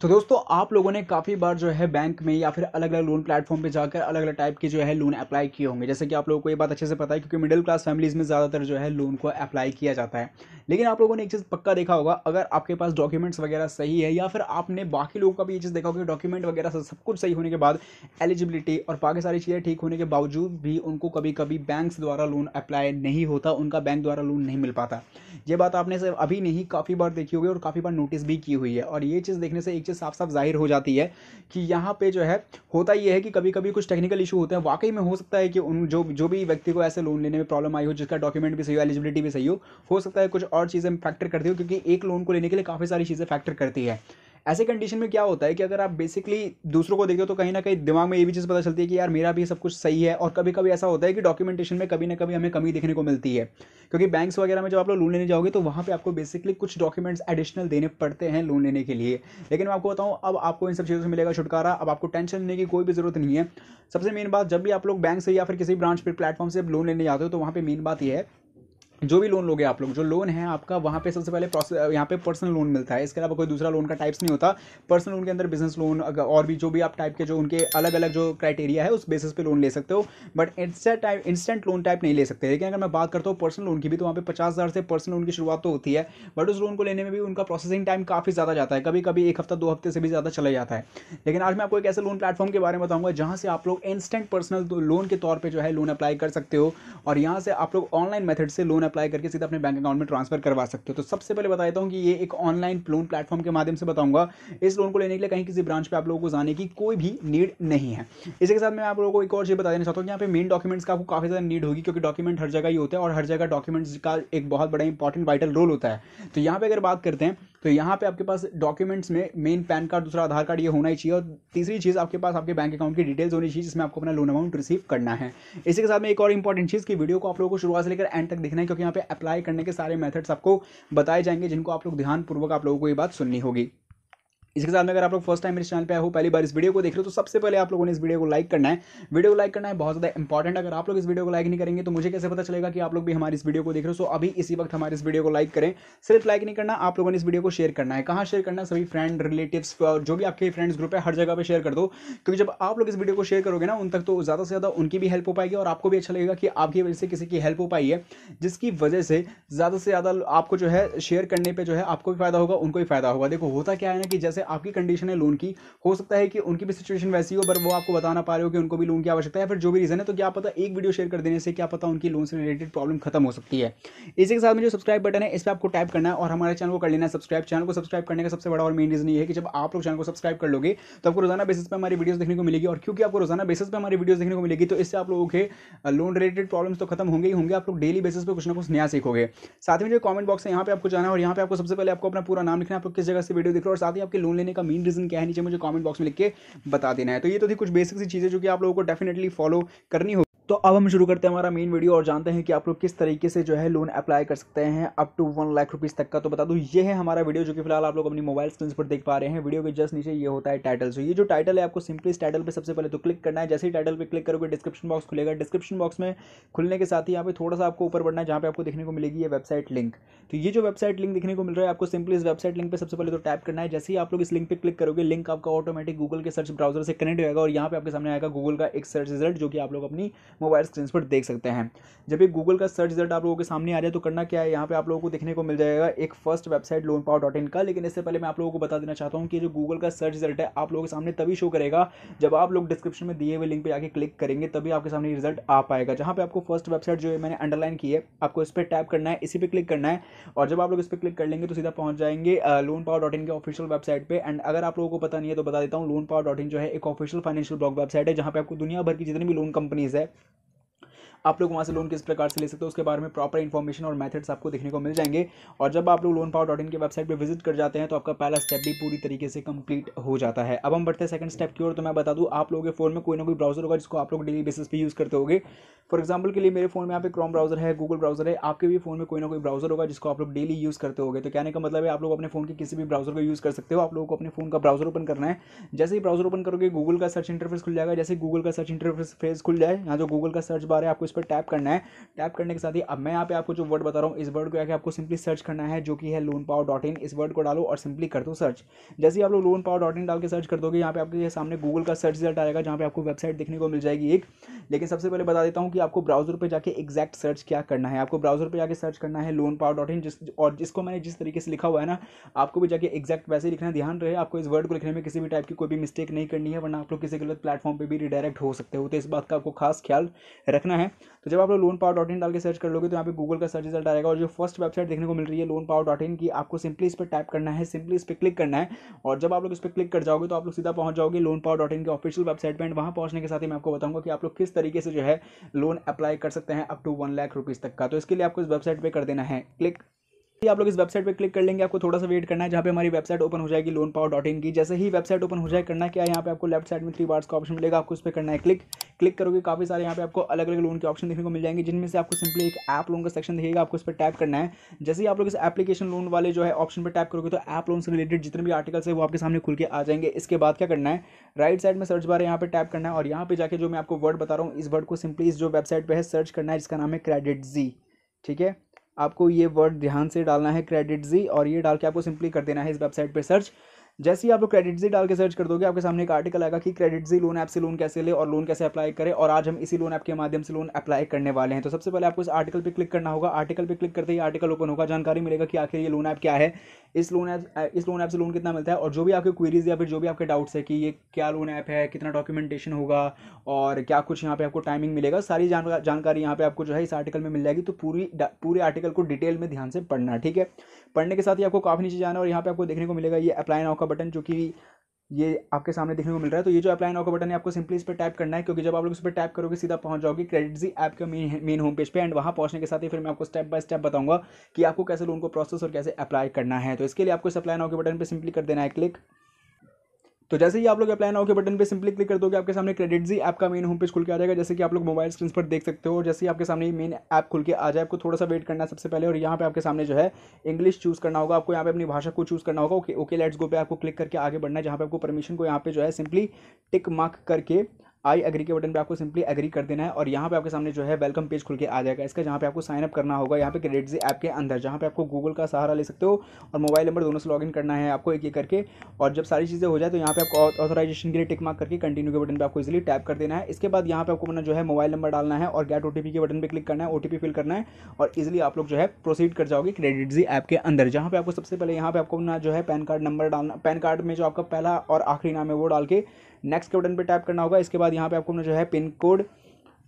तो दोस्तों आप लोगों ने काफ़ी बार जो है बैंक में या फिर अलग अलग लोन प्लेटफॉर्म पे जाकर अलग अलग टाइप के जो है लोन अप्लाई किए होंगे जैसे कि आप लोगों को ये बात अच्छे से पता है क्योंकि मिडिल क्लास फैमिलीज़ में ज़्यादातर जो है लोन को अप्लाई किया जाता है लेकिन आप लोगों ने एक चीज़ पक्का देखा होगा अगर आपके पास डॉक्यूमेंट्स वगैरह सही है या फिर आपने बाकी लोगों का भी ये चीज़ देखा होगा कि डॉक्यूमेंट वगैरह सब कुछ सही होने के बाद एलिजिबिलिटी और बाकी सारी चीज़ें ठीक होने के बावजूद भी उनको कभी कभी बैंक द्वारा लोन अप्लाई नहीं होता उनका बैंक द्वारा लोन नहीं मिल पाता ये बात आपने सिर्फ अभी नहीं काफ़ी बार देखी होगी और काफ़ी बार नोटिस भी की हुई है और ये चीज़ देखने से एक नीचे साफ साफ जाहिर हो जाती है कि यहाँ पे जो है होता ये है कि कभी कभी कुछ टेक्निकल इशू होते हैं वाकई में हो सकता है कि उन जो जो भी व्यक्ति को ऐसे लोन लेने में प्रॉब्लम आई हो जिसका डॉक्यूमेंट भी सही हो एलिजिबिलिटी भी सही हो हो सकता है कुछ और चीज़ें फैक्टर करती हो क्योंकि एक लोन को लेने के लिए काफ़ी सारी चीज़ें फैक्टर करती है ऐसे कंडीशन में क्या होता है कि अगर आप बेसिकली दूसरों को देखते हो तो कहीं ना कहीं दिमाग में ये भी चीज़ पता चलती है कि यार मेरा भी सब कुछ सही है और कभी कभी ऐसा होता है कि डॉक्यूमेंटेशन में कभी ना कभी हमें कमी देखने को मिलती है क्योंकि बैंक्स वगैरह में जब आप लोग लोन लेने जाओगे तो वहाँ पर आपको बेसिकली कुछ डॉक्यूमेंट्स एडिशनल देने पड़ते हैं लोन लेने के लिए लेकिन मैं आपको बताऊँ अब आपको इन सब चीज़ों से मिलेगा छुटकारा अब आपको टेंशन लेने की कोई भी ज़रूरत नहीं है सबसे मेन बात जब भी आप लोग बैंक से या फिर किसी ब्रांच पर प्लेटफॉर्म से लोन लेने जाते हो तो वहाँ पर मेन बात यह है जो भी लोन लोगे आप लोग जो लोन है आपका वहाँ पे सबसे पहले प्रोसेस यहाँ पे पर्सनल लोन मिलता है इसके अलावा कोई दूसरा लोन का टाइप्स नहीं होता पर्सनल लोन के अंदर बिजनेस लोन और भी जो भी आप टाइप के जो उनके अलग अलग जो क्राइटेरिया है उस बेसिस पे लोन ले सकते हो but instant type instant loan type नहीं ले सकते लेकिन अगर मैं बात करता हूँ पर्सनल लोन की भी तो वहाँ पर पचास से पर्सनल लोन की शुरुआत तो होती है बट उस लोन को लेने में भी उनका प्रोसेसिंग टाइम काफ़ी ज़्यादा जाता है कभी कभी एक हफ्ता दो हफ्ते से भी ज़्यादा चला जाता है लेकिन आज मैं आपको एक ऐसे लोन प्लेटफॉर्म के बारे में बताऊँगा जहाँ से आप लोग इंस्टेंट पर्सनल लोन के तौर पर जो है लोन अप्लाई कर सकते हो और यहाँ से आप लोग ऑनलाइन मेथड से लोन अप्लाई करके सीधा अपने बैंक अकाउंट में ट्रांसफर करवा सकते हो तो सबसे पहले बता देता हूँ कि ये एक ऑनलाइन लोन प्लेटफॉर्म के माध्यम से बताऊंगा इस लोन को लेने के लिए कहीं किसी ब्रांच पर आप लोगों को जाने की कोई भी नीड नहीं है इसी के साथ मैं आप लोगों को एक और चीज़ बता देना चाहता हूँ कि यहाँ पे मेन डॉक्यूमेंट्स का आपको काफ़ी ज़्यादा नीड होगी क्योंकि डॉक्यूमेंट हर जगह ही होते हैं और हर जगह डॉक्यूमेंट्स का एक बहुत बड़ा इंपॉर्टेंट वाइटल रोल होता है तो यहाँ पर अगर बात करते हैं तो यहाँ पे आपके पास डॉक्यूमेंट्स में मेन पैन कार्ड दूसरा आधार कार्ड ये होना ही चाहिए और तीसरी चीज़ आपके पास आपके बैंक अकाउंट की डिटेल्स होनी चाहिए जिसमें आपको अपना लोन अमाउंट रिसीव करना है इसी के साथ में एक और इंपॉर्टेंट चीज़ की वीडियो को आप लोगों को शुरुआत से लेकर एंड तक देखना है क्योंकि यहाँ पे अप्लाई करने के सारे मेथड्स आपको बताए जाएंगे जिनको आप लोग ध्यानपूर्वक आप लोगों को ये बात सुननी होगी इसके साथ में अगर आप लोग फर्स्ट टाइम इस चैनल पे आए हो पहली बार इस वीडियो को देख रहे हो तो सबसे पहले आप लोगों ने इस वीडियो को लाइक करना है वीडियो को लाइक करना है बहुत ज़्यादा इंपॉर्टेंट अगर आप लोग इस वीडियो को लाइक नहीं करेंगे तो मुझे कैसे पता चलेगा कि आप लोग भी हमारी इस वीडियो को देख रहे हो सो अभी इसी वक्त हमारे इस वीडियो को लाइक करें सिर्फ लाइक नहीं करना आप लोगों ने इस वीडियो को शेयर करना है कहाँ शेयर करना सभी फ्रेंड और जो भी आपके फ्रेंड्स ग्रुप है हर जगह पर शेयर कर दो क्योंकि जब आप लोग इस वीडियो को शेयर करोगे ना उन तक तो ज़्यादा से ज़्यादा उनकी भी हेल्प हो पाएगी और आपको भी अच्छा लगेगा कि आपकी वजह से किसी की हेल्प हो पाई है जिसकी वजह से ज़्यादा से ज़्यादा आपको जो है शेयर करने पर जो है आपको भी फायदा होगा उनको भी फायदा होगा देखो होता क्या है ना कि जैसे आपकी कंडीशन है लोन की हो सकता है कि उनकी भी सिचुएशन वैसी हो पर वो आपको बता ना पा रहे हो कि उनको भी लोन की आवश्यकता है फिर जो भी रीज़न है तो क्या पता एक वीडियो शेयर कर देने से क्या पता उनकी लोन से रिलेटेड प्रॉब्लम खत्म हो सकती है इसी के साथ में जो सब्सक्राइब बटन है इस पर आपको टाइप करना है और हमारे चैनल को कर लेना है सब्सक्राइब चैनल को सब्सक्राइब करने का सबसे बड़ा और मेन रीज़न ये है कि जब आप लोग चैनल को सब्सक्राइब कर लोगे तो आपको रोजाना बेसिस पर हमारी वीडियो देखने को मिलेगी और क्योंकि आपको रोजाना बेसिस पर हमारी वीडियो देखने को मिलेगी तो इससे आप लोगों के लोन रिलेटेड प्रॉब्लम्स तो खत्म होंगे ही होंगे आप लोग डेली बेसिस पर कुछ ना कुछ नया सीखोगे साथ में जो कमेंट बॉक्स है यहाँ पे आपको जाना है और यहाँ पे आपको सबसे पहले आपको अपना पूरा नाम लिखना है आप किस जगह से वीडियो देख रहे हो और साथ ही आपके लोन लोन लेने का मेन रीज़न क्या है नीचे मुझे कॉमेंट बॉक्स में लिख के बता देना है तो ये तो थी कुछ बेसिक सी चीज़ें जो कि आप लोगों को डेफिनेटली फॉलो करनी होगी तो अब हम शुरू करते हैं हमारा मेन वीडियो और जानते हैं कि आप लोग किस तरीके से जो है लोन अप्लाई कर सकते हैं up to one lakh rupees तक का तो बता दूँ ये है हमारा वीडियो जो कि फिलहाल आप लोग अपनी मोबाइल स्क्रीन पर देख पा रहे हैं वीडियो के जस्ट नीचे ये होता है टाइटल सो ये जो टाइटल है आपको सिंपली इस टाइटल पर सबसे पहले तो क्लिक करना है जैसे ही टाइटल पर क्लिक करोगे डिस्क्रिप्शन बॉक्स खुलेगा डिस्क्रिप्शन बॉक्स में खुलने के साथ ही यहाँ पे थोड़ा सा आपको ऊपर बढ़ना है जहाँ पे आपको देखने को मिलेगी ये वेबसाइट लिंक तो ये जो वेबसाइट लिंक देखने को मिल रहा है आपको सिंपली इस वेबसाइट लिंक पर सबसे पहले तो टाइप करना है जैसे ही आप लोग इस लिंक पर क्लिक करोगे लिंक आपका ऑटोमेटिक गूगल के सर्च ब्राउजर से कनेक्ट होगा और यहाँ पे आपके सामने आएगा गूगल का एक सर्च रिजल्ट जो कि आप लोग अपनी मोबाइल स्क्रीन पर देख सकते हैं जब भी गूगल का सर्च रिजल्ट आप लोगों के सामने आ जाए तो करना क्या है यहाँ पे आप लोगों को देखने को मिल जाएगा एक first website loan power dot in का लेकिन इससे पहले मैं आप लोगों को बता देना चाहता हूँ कि जो गूगल का सर्च रिजल्ट है आप लोगों के सामने तभी शो करेगा जब आप लोग डिस्क्रिप्शन में दिए हुए लिंक पर आकर क्लिक करेंगे तभी आपके सामने रिजल्ट आ पाएगा जहाँ पर आपको फर्स्ट वेबसाइट जो है मैंने अंडरलाइन की है आपको इस पर टैप करना है इसी पर क्लिक करना है और जब आप लोग इस पर क्लिक कर लेंगे तो सीधा पहुँच जाएंगे लोन पावर डॉट इन के ऑफिशियल वेबसाइट पर एंड अगर आप लोगों को पता नहीं है तो बता देता हूँ लोन पावर डॉट इन जो है एक ऑफिशियल फाइनेंशियल ब्लॉग वेबसाइट है जहाँ पे आपको दुनिया भर की जितनी भी लोन कंपनीज है आप लोग वहाँ से लोन किस प्रकार से ले सकते हो उसके बारे में प्रॉपर इन्फॉर्मेशन और मेथड्स आपको देखने को मिल जाएंगे और जब आप लोग लोन पावर डॉट इन की वेबसाइट पर विजिट कर जाते हैं तो आपका पहला स्टेप भी पूरी तरीके से कंप्लीट हो जाता है अब हम बढ़ते हैं सेकंड स्टेप की ओर तो मैं बता दूँ आप लोगों के फ़ोन में कोई ना कोई ब्राउजर होगा जिसको आप लोग डेली बेसिस पर यूज़ करते हो फॉर एग्जाम्पल के लिए मेरे फोन में यहाँ पे क्रोम ब्राउजर है गूगल ब्राउजर है आपके भी फोन में कोई ना कोई ब्राउजर होगा जिसको आप लोग डेली यूज़ करते हो तो कहने का मतलब है आप लोग अपने फोन के किसी भी ब्राउजर को यूज़ कर सकते हो आप लोगों को अपने फोन का ब्राउजर ओपन करना है जैसे ही ब्राउजर ओपन करोगे गूगल का सर्च इंटरफेस खुल जाएगा जैसे गूगल का सर्च इंटरफेस खुल जाए यहाँ जो गूगल का सर्च बार है आपको इस पर टैप करना है टैप करने के साथ ही अब मैं यहाँ पे आपको जो वर्ड बता रहा हूँ इस वर्ड को आके आपको सिंपली सर्च करना है जो कि है लोन पावर डॉट इन इस वर्ड को डालो और सिंपली कर दो सर्च जैसे ही आप लोग लोन पावर डॉट इन डाल के सर्च कर दोगे यहाँ पे आपके सामने गूगल का सर्च रिजल्ट आएगा जहाँ पे आपको वेबसाइट देखने को मिल जाएगी एक लेकिन सबसे पहले बता देता हूँ कि आपको ब्राउजर पर जाकर एग्जैक्ट सर्च क्या करना है आपको ब्राउजर पर जाकर सर्च करना है लोन पावर डॉट इन जिस और जिसको मैंने जिस तरीके से लिखा हुआ है ना आपको भी जाकर एग्जैक्ट वैसे लिखना ध्यान रहे आपको इस वर्ड को लिखने में किसी भी टाइप की कोई भी मिस्टेक नहीं करनी है वरना आप लोग किसी गलत प्लेटफॉर्म पर भी रिडायरेक्ट हो सकते हो तो इस बात का आपको खास ख्याल रखना है तो जब आप लोग लोन पावर डॉट इन डाल के सर्च कर लोगे तो यहाँ पे गूगल का सर्च रिजल्ट आएगा और जो फर्स्ट वेबसाइट देखने को मिल रही है लोन पावर डॉट इन की आपको सिंपली इस पर टाइप करना है सिंपली इस पर क्लिक करना है और जब आप लोग इस पर क्लिक कर जाओगे तो आप लोग सीधा पहुंच जाओगे लोन पावर डॉट इन की ऑफिशियल वेबसाइट पर एंड वहाँ पहुंचने के साथ ही मैं आपको बताऊंगा कि आप लोग किस तरीके से जो है लोन अप्लाई कर सकते हैं up to one lakh rupees तक का तो इसके लिए आपको इस वेबसाइट पर कर देना है क्लिक ये आप लोग इस वेबसाइट पे क्लिक कर लेंगे आपको थोड़ा सा वेट करना है जहाँ पे हमारी वेबसाइट ओपन हो जाएगी लोन पावर डॉट इन की जैसे ही वेबसाइट ओपन हो जाए करना क्या है यहाँ पे आपको लेफ्ट साइड में थ्री बार्स का ऑप्शन मिलेगा आपको उस पर करना है क्लिक क्लिक करोगे काफी सारे यहाँ पे आपको अलग अलग लोन के ऑप्शन देखने को मिल जाएंगे जिनमें से आपको सिंपली एक ऐप लोन का सेक्शन देखेगा आपको उस पर टैप करना है जैसे ही आप लोग इस एप्लीकेशन लोन वाले जो है ऑप्शन पर टैप करोगे तो ऐप लोन से रिलेटेड जितने भी आर्टिकल्स है वो आपके सामने खुल के आ जाएंगे इसके बाद क्या करना है राइट साइड में सर्च बार यहाँ पर टैप करना है और यहाँ पर जाकर जो मैं आपको वर्ड बता रहा हूँ इस वर्ड को सिंपली इस जो वेबसाइट पर है सर्च करना है जिसका नाम है क्रेडिट जी ठीक है आपको ये वर्ड ध्यान से डालना है क्रेडिट जी और ये डाल के आपको सिंपली कर देना है इस वेबसाइट पर सर्च जैसे ही आप लोग क्रेडिट जी डाल के सर्च कर दोगे आपके सामने एक आर्टिकल आएगा कि क्रेडिट जी लोन ऐप से लोन कैसे ले और लोन कैसे अप्लाई करें और आज हम इसी लोन ऐप के माध्यम से लोन अप्लाई करने वाले हैं तो सबसे पहले आपको इस आर्टिकल पे क्लिक करना होगा आर्टिकल पे क्लिक करते ही आर्टिकल ओपन होगा जानकारी मिलेगा कि आखिर ये लोन ऐप क्या है इस लोन ऐप इस लोन ऐप से लोन कितना मिलता है और जो भी आपके क्वेरीज या फिर जो भी आपके डाउट्स है कि ये क्या लोन ऐप है कितना डॉक्यूमेंटेशन होगा और क्या कुछ यहाँ पे आपको टाइमिंग मिलेगा सारी जान, जानकारी यहाँ पे आपको जो है इस आर्टिकल में मिल जाएगी तो पूरी पूरे आर्टिकल को डिटेल में ध्यान से पढ़ना ठीक है पढ़ने के साथ ही आपको काफ़ी नीचे जाना और यहाँ पर आपको देखने को मिलेगा ये अप्लाई नाउ का बटन जो कि ये आपके सामने देखने को मिल रहा है तो ये जो अपलाइन ऑफ का बटन है आपको सिंपली इस पर टाइप करना है क्योंकि जब आप लोग इस पर टाइप करोगे सीधा पहुंच जाओगे क्रेडिट जी ऐप के मेन मेन होम पेज पे एंड वहाँ पहुंचने के साथ ही फिर मैं आपको स्टेप बाय स्टेप बताऊंगा कि आपको कैसे लोन को प्रोसेस और कैसे अप्लाई करना है तो इसके लिए आपको इस अपलाइन ऑफ के बटन पर सिंपली कर देना है क्लिक तो जैसे ही आप लोग अप्लाई नाउ के बटन पे सिंपली क्लिक कर दोगे आपके सामने क्रेडिट जी ऐप का मेन होम पेज खुल के आ जाएगा जैसे कि आप लोग मोबाइल स्क्रीन पर देख सकते हो और जैसे ही आपके सामने मेन ऐप खुल के आ जाए आपको थोड़ा सा वेट करना सबसे पहले और यहाँ पे आपके सामने जो है इंग्लिश चूज़ करना होगा आपको यहाँ पे अपनी भाषा को चूज़ करना होगा ओके ओके लेट्स गो पे आपको क्लिक करके आगे बढ़ना है जहाँ पे आपको परमिशन को यहाँ पे जो है सिंपली टिक मार्क करके आई एग्री के बटन पे आपको सिंपली एग्री कर देना है और यहाँ पे आपके सामने जो है वेलकम पेज खुल के आ जाएगा इसका जहाँ पे आपको साइनअप करना होगा यहाँ पे क्रेडिट जी ऐप के अंदर जहाँ पे आपको गूगल का सहारा ले सकते हो और मोबाइल नंबर दोनों से लॉग करना है आपको एक एक करके और जब सारी चीज़ें हो जाए तो यहाँ पे आपको ऑथोराइजेशन के लिए टिक मार्क करके कंटिन्यू के बटन पर आपको इजिली टैप कर देना है इसके बाद यहाँ पे आपको अपना जो है मोबाइल नंबर डालना है और गैट ओ के बटन पर क्लिक करना है ओ फिल करना है और इजिली आप लोग जो है प्रोसीड कर जाओगे क्रेडिट जी ऐप के अंदर जहाँ पे आपको सबसे पहले यहाँ पे आपको अपना जो है पैन कार्ड नंबर डालना पैन कार्ड में जो आपका पहला और आखिरी नाम है वो डाल के नेक्स्ट के बटन पर टाइप करना होगा इसके बाद यहाँ पर आपको जो है पिन कोड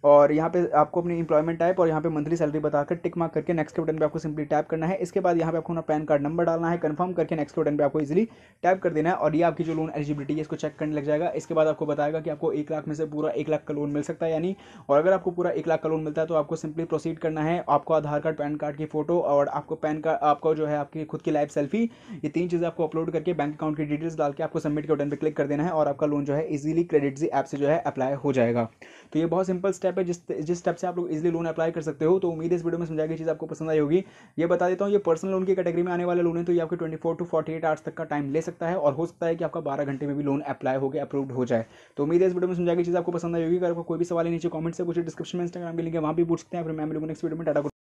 और यहाँ पे आपको अपनी इंप्लॉयमेंट टाइप और यहाँ पे मंथली सैलरी बताकर टिक मार्क करके नेक्स्ट के बटन पे आपको सिंपली टैप करना है इसके बाद यहाँ पे आपको अपना पैन कार्ड नंबर डालना है कंफर्म करके नेक्स्ट के बटन पे आपको इजीली टैप कर देना है और ये आपकी जो लोन एलिजिबिलिटी है इसको चेक करने लग जाएगा इसके बाद आपको बताएगा कि आपको एक लाख में से पूरा एक लाख का लोन मिल सकता है यानी और अगर आपको पूरा एक लाख का लोन मिलता है तो आपको सिंपली प्रोसीड करना है आपको आधार कार्ड पैन कार्ड की फोटो और आपको पैन कार्ड आपको जो है आपकी खुद की लाइफ सेल्फी ये तीन चीज़ें आपको अपलोड करके बैंक अकाउंट की डिटेल्स डाल के आपको सबमिट के बटन पर क्लिक कर देना है और आपका लोन जो है ईजिली क्रेडिट जी ऐप से जो है अप्लाई हो जाएगा तो ये बहुत सिंपल स्टेप स्टेप है जिस जिस स्टेप से आप लोग इजिली लोन अप्लाई कर सकते हो तो उम्मीद है इस वीडियो में समझाई गई चीज़ आपको पसंद आई होगी ये बता देता हूँ ये पर्सनल लोन की कैटेगरी में आने वाले लोन है तो ये आपके twenty to forty eight hours तक का टाइम ले सकता है और हो सकता है कि आपका बारह घंटे में भी लोन अप्लाई होकर अप्रूव हो जाए तो उम्मीद है इस वीडियो में समझाई गई चीज़ आपको पसंद आई होगी अगर आपको कोई भी सवाल नीचे कमेंट से पूछे डिस्क्रिप्शन में इंस्टाग्राम के लिंक है वहाँ भी पूछ सकते हैं फिर मैं मिलूंगा नेक्स्ट वीडियो में डाटा